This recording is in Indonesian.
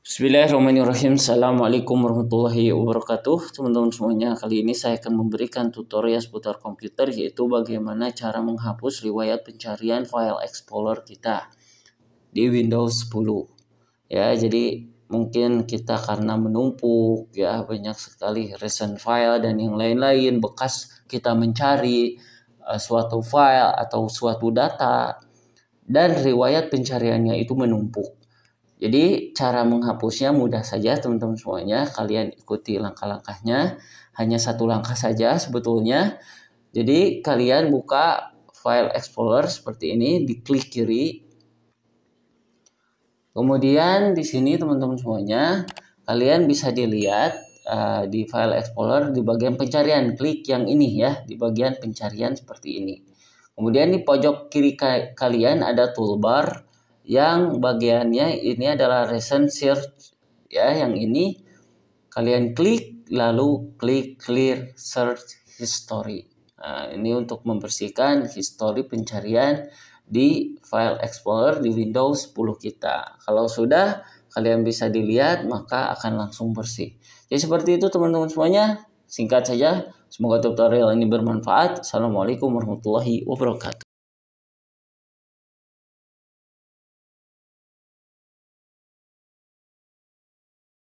Bismillahirrahmanirrahim. Assalamualaikum warahmatullahi wabarakatuh. Teman-teman semuanya, kali ini saya akan memberikan tutorial seputar komputer yaitu bagaimana cara menghapus riwayat pencarian file Explorer kita di Windows 10. Ya, jadi mungkin kita karena menumpuk ya banyak sekali recent file dan yang lain-lain bekas kita mencari uh, suatu file atau suatu data dan riwayat pencariannya itu menumpuk jadi cara menghapusnya mudah saja teman-teman semuanya. Kalian ikuti langkah-langkahnya. Hanya satu langkah saja sebetulnya. Jadi kalian buka file Explorer seperti ini, di klik kiri. Kemudian di sini teman-teman semuanya, kalian bisa dilihat uh, di file Explorer di bagian pencarian. Klik yang ini ya, di bagian pencarian seperti ini. Kemudian di pojok kiri kalian ada toolbar yang bagiannya ini adalah recent search ya yang ini kalian klik lalu klik clear search history nah, ini untuk membersihkan histori pencarian di file explorer di Windows 10 kita kalau sudah kalian bisa dilihat maka akan langsung bersih jadi seperti itu teman-teman semuanya singkat saja semoga tutorial ini bermanfaat assalamualaikum warahmatullahi wabarakatuh